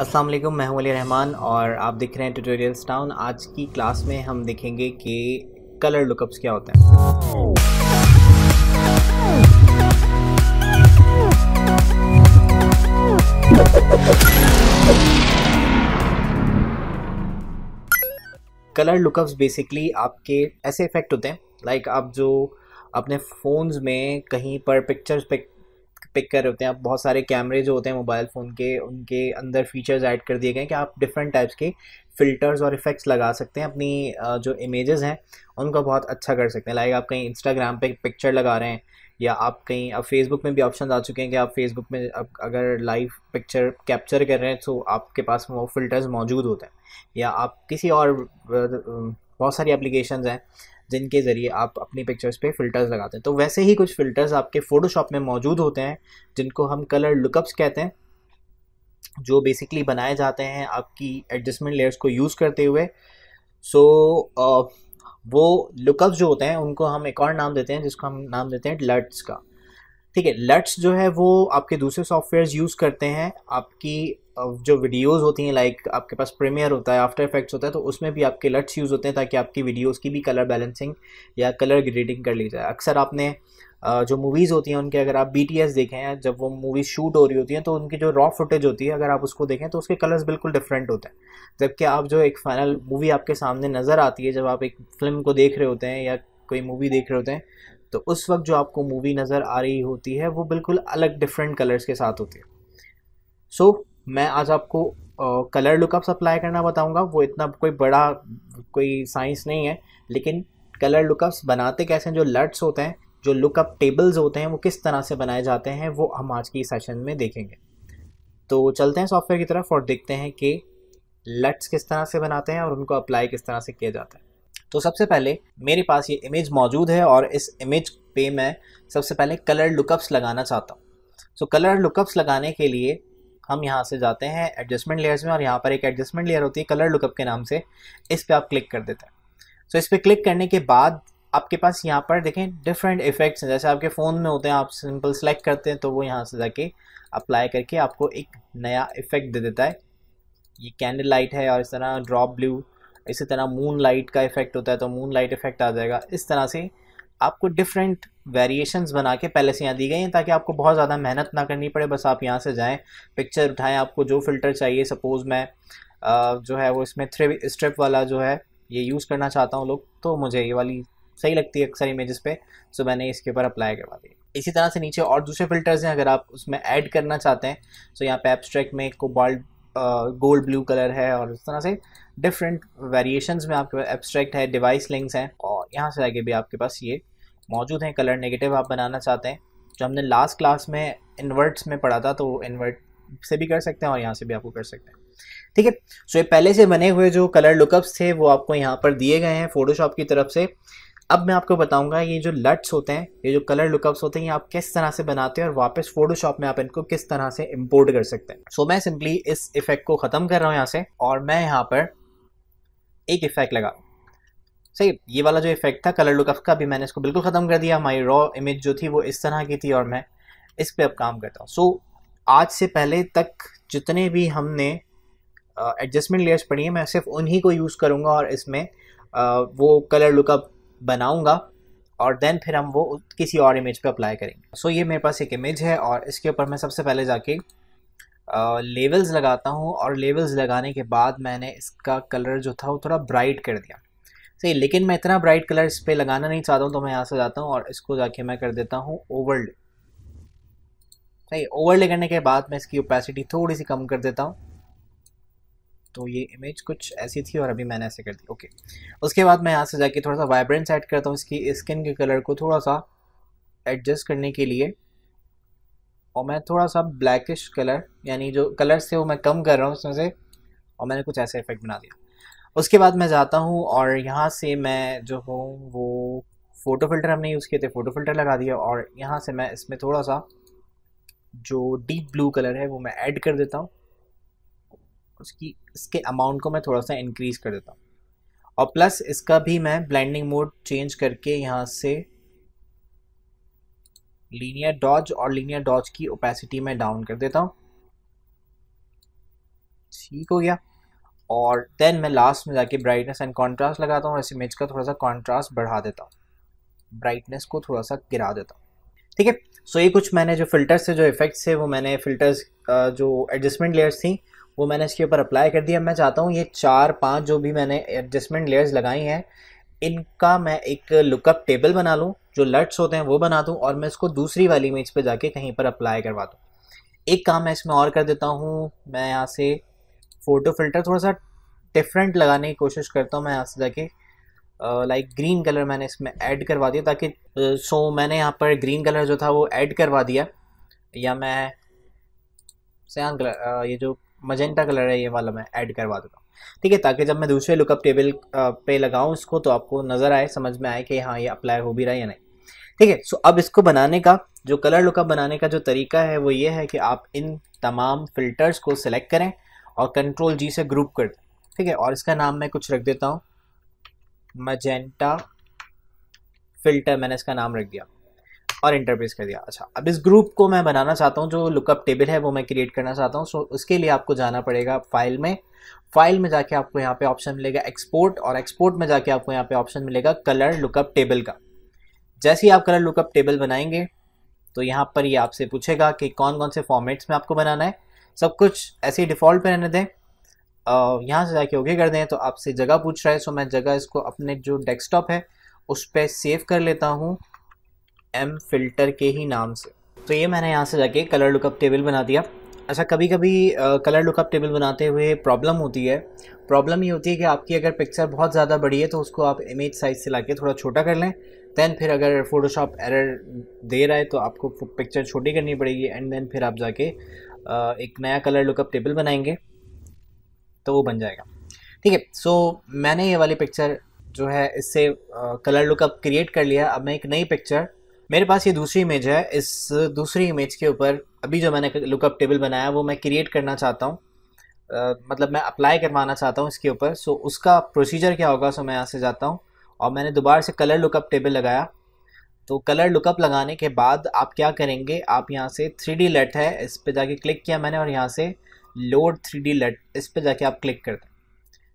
अस्सलाम वालेकुम मैं हूं अली रहमान और आप देख रहे हैं ट्यूटोरियल्स टाउन आज की क्लास में हम देखेंगे कि कलर लुकअप्स क्या होते हैं कलर लुकअप्स बेसिकली आपके ऐसे इफ़ेक्ट होते हैं लाइक like आप जो अपने फ़ोन्स में कहीं पर पिक्चर्स पे पिक कर रहे होते हैं आप बहुत सारे कैमरे जो होते हैं मोबाइल फ़ोन के उनके अंदर फीचर्स ऐड कर दिए गए हैं कि आप डिफरेंट टाइप्स के फ़िल्टर्स और इफ़ेक्ट्स लगा सकते हैं अपनी जो इमेजेस हैं उनको बहुत अच्छा कर सकते हैं लाइक आप कहीं इंस्टाग्राम पे पिक्चर लगा रहे हैं या आप कहीं अब फेसबुक में भी ऑप्शन आ चुके हैं कि आप फेसबुक में अब अगर लाइव पिक्चर कैप्चर कर रहे हैं तो आपके पास वो फिल्टर्स मौजूद होते हैं या आप किसी और बहुत सारी एप्लीकेशन हैं जिनके ज़रिए आप अपनी पिक्चर्स पे फ़िल्टर्स लगाते हैं तो वैसे ही कुछ फ़िल्टर्स आपके फ़ोटोशॉप में मौजूद होते हैं जिनको हम कलर लुकअप्स कहते हैं जो बेसिकली बनाए जाते हैं आपकी एडजस्टमेंट लेयर्स को यूज़ करते हुए सो so, uh, वो लुकअप्स जो होते हैं उनको हम एक और नाम देते हैं जिसको हम नाम देते हैं लट्स का ठीक है लट्स जो है वो आपके दूसरे सॉफ्टवेयर यूज़ करते हैं आपकी जो वीडियोस होती हैं लाइक आपके पास प्रीमियर होता है आफ्टर इफेक्ट्स होता है तो उसमें भी आपके लट्स यूज़ होते हैं ताकि आपकी वीडियोस की भी कलर बैलेंसिंग या कलर ग्रेडिंग कर ली जाए अक्सर आपने जो मूवीज़ होती हैं उनके अगर आप बी टी एस देखें जब वो मूवीज़ शूट हो रही होती हैं तो उनकी जो रॉ फुटेज होती है अगर आप उसको देखें तो उसके कलर्स बिल्कुल डिफरेंट होते हैं जबकि आप जो एक फाइनल मूवी आपके सामने नज़र आती है जब आप एक फिल्म को देख रहे होते हैं या कोई मूवी देख रहे होते हैं तो उस वक्त जो आपको मूवी नज़र आ रही होती है वो बिल्कुल अलग डिफरेंट कलर्स के साथ होती है सो so, मैं आज आपको कलर लुकअप्स अप्लाई करना बताऊंगा वो इतना कोई बड़ा कोई साइंस नहीं है लेकिन कलर लुकअप्स बनाते कैसे हैं जो लट्स होते हैं जो लुकअप टेबल्स होते हैं वो किस तरह से बनाए जाते हैं वो हम आज की सेशन में देखेंगे तो चलते हैं सॉफ्टवेयर की तरफ और देखते हैं कि लट्स किस तरह से बनाते हैं और उनको अप्लाई किस तरह से किया जाता है तो सबसे पहले मेरे पास ये इमेज मौजूद है और इस इमेज पे मैं सबसे पहले कलर लुकअप्स लगाना चाहता हूँ सो कलर लुकअप्स लगाने के लिए हम यहाँ से जाते हैं एडजस्टमेंट लेयर्स में और यहाँ पर एक एडजस्टमेंट लेयर होती है कलर लुकअप के नाम से इस पर आप क्लिक कर देते हैं सो so, इस पर क्लिक करने के बाद आपके पास यहाँ पर देखें डिफरेंट इफेक्ट्स हैं जैसे आपके फ़ोन में होते हैं आप सिंपल सेलेक्ट करते हैं तो वो यहाँ से जाके अप्लाई करके आपको एक नया इफेक्ट दे देता है ये कैंडल लाइट है और इस तरह ड्रॉप ब्लू इसी तरह मून लाइट का इफेक्ट होता है तो मून लाइट इफेक्ट आ जाएगा इस तरह से आपको डिफरेंट वेरिएशंस बना के पहले से यहाँ दी गई हैं ताकि आपको बहुत ज़्यादा मेहनत ना करनी पड़े बस आप यहाँ से जाएँ पिक्चर उठाएँ आपको जो फ़िल्टर चाहिए सपोज़ मैं जो है वो इसमें थ्री स्ट्रिप वाला जो है ये यूज़ करना चाहता हूँ लोग तो मुझे ये वाली सही लगती है अक्सर इमेज़ पे सो मैंने इसके ऊपर अप्लाई करवा दी इसी तरह से नीचे और दूसरे फिल्टर्स हैं अगर आप उसमें ऐड करना चाहते हैं तो यहाँ पे एब्स्ट्रैक्ट में कोबाल्ट गोल्ड ब्लू कलर है और इस तरह से डिफरेंट वेरिएशंस में आपके पास एब्स्ट्रैक्ट है डिवाइस लिंक्स हैं और यहाँ से आगे भी आपके पास ये मौजूद हैं कलर नेगेटिव आप बनाना चाहते हैं जो हमने लास्ट क्लास में इन्वर्ट्स में पढ़ा था तो इन्वर्ट से भी कर सकते हैं और यहाँ से भी आपको कर सकते हैं ठीक है सो ये पहले से बने हुए जो कलर लुकअप्स थे वो आपको यहाँ पर दिए गए हैं फोटोशॉप की तरफ से अब मैं आपको बताऊंगा ये जो लट्स होते हैं ये जो कलर लुकअप्स होते हैं ये आप किस तरह से बनाते हैं और वापस फोटोशॉप में आप इनको किस तरह से इम्पोर्ट कर सकते हैं सो so, मैं सिंपली इस इफेक्ट को ख़त्म कर रहा हूँ यहाँ से और मैं यहाँ पर एक इफेक्ट लगा सही ये वाला जो इफेक्ट था कलर लुकअप का भी मैंने इसको बिल्कुल ख़त्म कर दिया हमारी रॉ इमेज जो थी वो इस तरह की थी और मैं इस पर अब काम करता हूँ सो so, आज से पहले तक जितने भी हमने एडजस्टमेंट लेयर्स पढ़ी हैं मैं सिर्फ उन्हीं को यूज़ करूँगा और इसमें वो कलर लुकअप बनाऊँगा और देन फिर हम वो किसी और इमेज पे अप्लाई करेंगे सो so, ये मेरे पास एक इमेज है और इसके ऊपर मैं सबसे पहले जाके लेवल्स लगाता हूँ और लेवल्स लगाने के बाद मैंने इसका कलर जो था वो थोड़ा ब्राइट कर दिया सही लेकिन मैं इतना ब्राइट कलर इस पर लगाना नहीं चाहता हूँ तो मैं यहाँ से जाता हूँ और इसको जाके मैं कर देता हूँ ओवरले सही ओवरले करने के बाद मैं इसकी ओपेसिटी थोड़ी सी कम कर देता हूँ तो ये इमेज कुछ ऐसी थी और अभी मैंने ऐसे कर दी ओके उसके बाद मैं यहाँ से जाके थोड़ा सा वाइब्रेंस ऐड करता हूँ इसकी स्किन के कलर को थोड़ा सा एडजस्ट करने के लिए और मैं थोड़ा सा ब्लैकिश कलर यानी जो कलर्स थे वो मैं कम कर रहा हूँ उसमें से और मैंने कुछ ऐसे इफेक्ट बना दिया उसके बाद मैं जाता हूँ और यहाँ से मैं जो हूँ वो फ़ोटो फिल्टर हमने यूज़ किए थे फ़ोटो फिल्टर लगा दिया और यहाँ से मैं इसमें थोड़ा सा जो डीप ब्लू कलर है वो मैं ऐड कर देता हूँ उसकी इसके अमाउंट को मैं थोड़ा सा इंक्रीज़ कर देता हूँ और प्लस इसका भी मैं ब्लेंडिंग मोड चेंज करके यहाँ से लीनियर डॉज और लीनियर डॉज की ओपेसिटी में डाउन कर देता हूँ ठीक हो गया और देन मैं लास्ट में जाके ब्राइटनेस एंड कॉन्ट्रास्ट लगाता हूँ इस इमेज का थोड़ा सा कॉन्ट्रास्ट बढ़ा देता हूँ ब्राइटनेस को थोड़ा सा गिरा देता हूँ ठीक है सो ये कुछ मैंने जो फिल्टर्स से जो इफेक्ट्स है वो मैंने फिल्टर्स जो एडजस्टमेंट लेयर्स थी वो मैंने इसके ऊपर अप्लाई कर दिया मैं चाहता हूँ ये चार पाँच जो भी मैंने एडजस्टमेंट लेयर्स लगाई हैं इनका मैं एक लुकअप टेबल बना लूँ जो लट्स होते हैं वो बना दूँ और मैं इसको दूसरी वाली इमेज पर जाके कहीं पर अप्लाई करवा दूँ एक काम मैं इसमें और कर देता हूँ मैं यहाँ से फ़ोटो फिल्टर थोड़ा सा डिफरेंट लगाने की कोशिश करता हूँ मैं यहाँ से जाके लाइक ग्रीन कलर मैंने इसमें ऐड करवा दिया ताकि सो uh, मैंने यहाँ पर ग्रीन कलर जो था वो ऐड करवा दिया या मैं सयान कलर uh, ये जो मजेंटा कलर है ये वाला मैं ऐड करवा देता हूँ ठीक है ताकि जब मैं दूसरे लुकअप टेबल पे लगाऊँ इसको तो आपको नज़र आए समझ में आए कि हाँ ये अप्लाई हो भी रहा है या नहीं ठीक है सो अब इसको बनाने का जो कलर लुकअप बनाने का जो तरीका है वो ये है कि आप इन तमाम फिल्टर्स को सिलेक्ट करें और कंट्रोल जी से ग्रुप कर दें ठीक है और इसका नाम मैं कुछ रख देता हूँ मजेंटा फिल्टर मैंने इसका नाम रख दिया और इंटरप्रेस कर दिया अच्छा अब इस ग्रुप को मैं बनाना चाहता हूँ जो लुकअप टेबल है वो मैं क्रिएट करना चाहता हूँ सो उसके लिए आपको जाना पड़ेगा फाइल में फाइल में जाके आपको यहाँ पे ऑप्शन मिलेगा एक्सपोर्ट और एक्सपोर्ट में जाके आपको यहाँ पे ऑप्शन मिलेगा कलर लुकअप टेबल का जैसे ही आप कलर लुकअप टेबल बनाएंगे तो यहाँ पर ये यह आपसे पूछेगा कि कौन कौन से फॉर्मेट्स में आपको बनाना है सब कुछ ऐसे ही डिफ़ॉल्ट पर रहने दें यहाँ से जाके ओके कर दें तो आपसे जगह पूछ रहा है सो मैं जगह इसको अपने जो डेस्कटॉप है उस पर सेव कर लेता हूँ एम फिल्टर के ही नाम से तो ये मैंने यहाँ से जाके कलर लुकअप टेबल बना दिया अच्छा कभी कभी कलर लुकअप टेबल बनाते हुए प्रॉब्लम होती है प्रॉब्लम ये होती है कि आपकी अगर पिक्चर बहुत ज़्यादा बड़ी है तो उसको आप इमेज साइज़ से ला थोड़ा छोटा कर लें दैन फिर अगर फोटोशॉप एरर दे रहा है तो आपको पिक्चर छोटी करनी पड़ेगी एंड देन फिर आप जाके एक नया कलर लुकअप टेबल बनाएंगे तो वो बन जाएगा ठीक है सो मैंने ये वाली पिक्चर जो है इससे कलर लुकअप क्रिएट कर लिया अब मैं एक नई पिक्चर मेरे पास ये दूसरी इमेज है इस दूसरी इमेज के ऊपर अभी जो मैंने लुकअप टेबल बनाया वो मैं क्रिएट करना चाहता हूँ uh, मतलब मैं अप्लाई करवाना चाहता हूँ इसके ऊपर सो so, उसका प्रोसीजर क्या होगा सो so, मैं यहाँ से जाता हूँ और मैंने दोबारा से कलर लुकअप टेबल लगाया तो कलर लुकअप लगाने के बाद आप क्या करेंगे आप यहाँ से थ्री डी लेट है इस पर जाके क्लिक किया मैंने और यहाँ से लोड थ्री डी लेट इस पर जाके आप क्लिक कर दें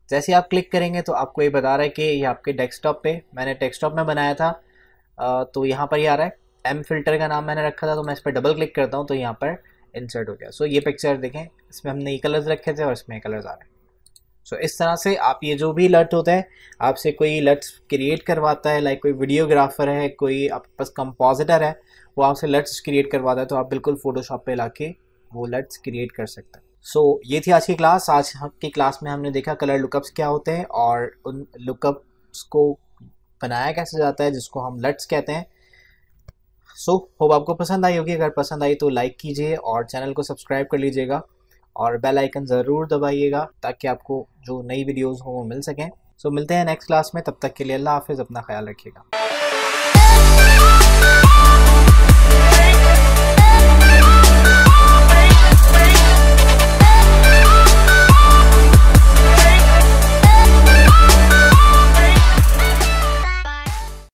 जैसे आप क्लिक करेंगे तो आपको ये बता रहा है कि ये आपके डेस्कटॉप पे मैंने डेस्कटॉप में बनाया था तो यहाँ पर ही आ रहा है एम फिल्टर का नाम मैंने रखा था तो मैं इस पर डबल क्लिक करता हूँ तो यहाँ पर इंसर्ट हो गया सो so, ये पिक्चर देखें इसमें हमने ये कलर्स रखे थे और इसमें कलर्स आ रहे हैं सो so, इस तरह से आप ये जो भी लट होता है आपसे कोई लट्स क्रिएट करवाता है लाइक कोई वीडियोग्राफर है कोई आपके पास कंपोजिटर है वो आपसे लट्स क्रिएट करवाता है तो आप बिल्कुल फोटोशॉप पे लाके वो लट्स क्रिएट कर सकते हैं सो so, ये थी आज की क्लास आज की क्लास में हमने देखा कलर लुकअप्स क्या होते हैं और उन लुकअप्स को बनाया कैसे जाता है जिसको हम लट्स कहते हैं सो so, होप आपको पसंद आई होगी अगर पसंद आई तो लाइक कीजिए और चैनल को सब्सक्राइब कर लीजिएगा और बेल आइकन ज़रूर दबाइएगा ताकि आपको जो नई वीडियोज़ हो वो मिल सकें सो so, मिलते हैं नेक्स्ट क्लास में तब तक के लिए अल्लाह हाफिज़ अपना ख्याल रखिएगा